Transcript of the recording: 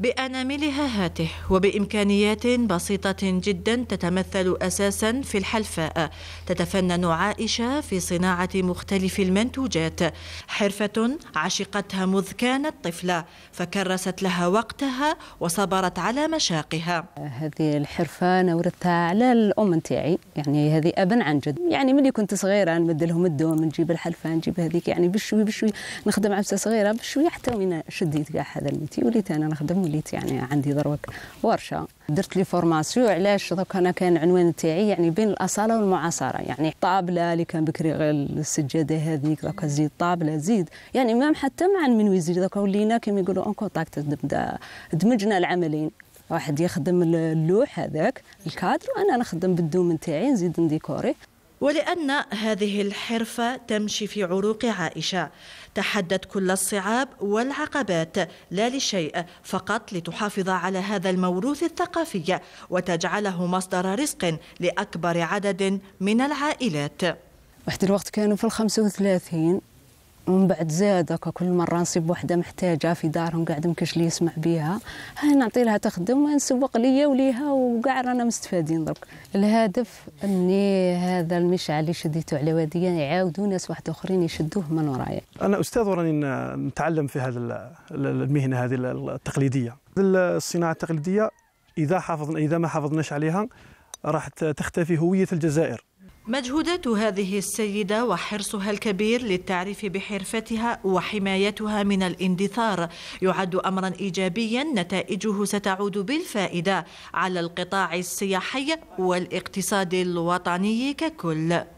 بأناملها هاته وبإمكانيات بسيطة جدا تتمثل أساسا في الحلفاء تتفنن عائشة في صناعة مختلف المنتوجات حرفة عشقتها مذ كانت طفلة فكرست لها وقتها وصبرت على مشاقها هذه الحرفة نورثها على الأم نتاعي يعني هذه أبا عن جد يعني ملي كنت صغيرة نبدلهم الدوم نجيب الحلفة نجيب هذيك يعني بشوي بشوي نخدم عبسة صغيرة بشوي حتى وين شديت كاع هذا الميتي وليت أنا نخدم وليت يعني عندي دروك ورشه درت لي فورماسيون علاش دوك انا كان عنوان تاعي يعني بين الاصاله والمعاصره يعني الطابله اللي كان بكري غير السجاده هذيك دوك زيد طابله زيد يعني مام حتى مع المنويزي دوك ولينا كيما يقولوا اون كونتاكت دمجنا العملين واحد يخدم اللوح هذاك الكادر وانا نخدم بالدوم نتاعي نزيد نديكوري ولأن هذه الحرفة تمشي في عروق عائشة تحدت كل الصعاب والعقبات لا لشيء فقط لتحافظ على هذا الموروث الثقافي وتجعله مصدر رزق لأكبر عدد من العائلات واحد الوقت كانوا في الخمسة وثلاثين ومن بعد زاد كل مرة نصيب وحدة محتاجة في دارهم قاعد مكش لي يسمع بيها ها نعطي لها تخدم ونسوق ليا وليها وكاع رانا مستفادين درك الهدف اني هذا المشعل اللي شديته على واديا يعاودوا ناس واحد اخرين يشدوه من ورايا انا استاذ وراني نتعلم في هذا المهنة هذه التقليدية الصناعة التقليدية اذا حافظنا اذا ما حافظناش عليها راح تختفي هوية الجزائر مجهودات هذه السيدة وحرصها الكبير للتعريف بحرفتها وحمايتها من الاندثار يعد أمرا إيجابيا نتائجه ستعود بالفائدة على القطاع السياحي والاقتصاد الوطني ككل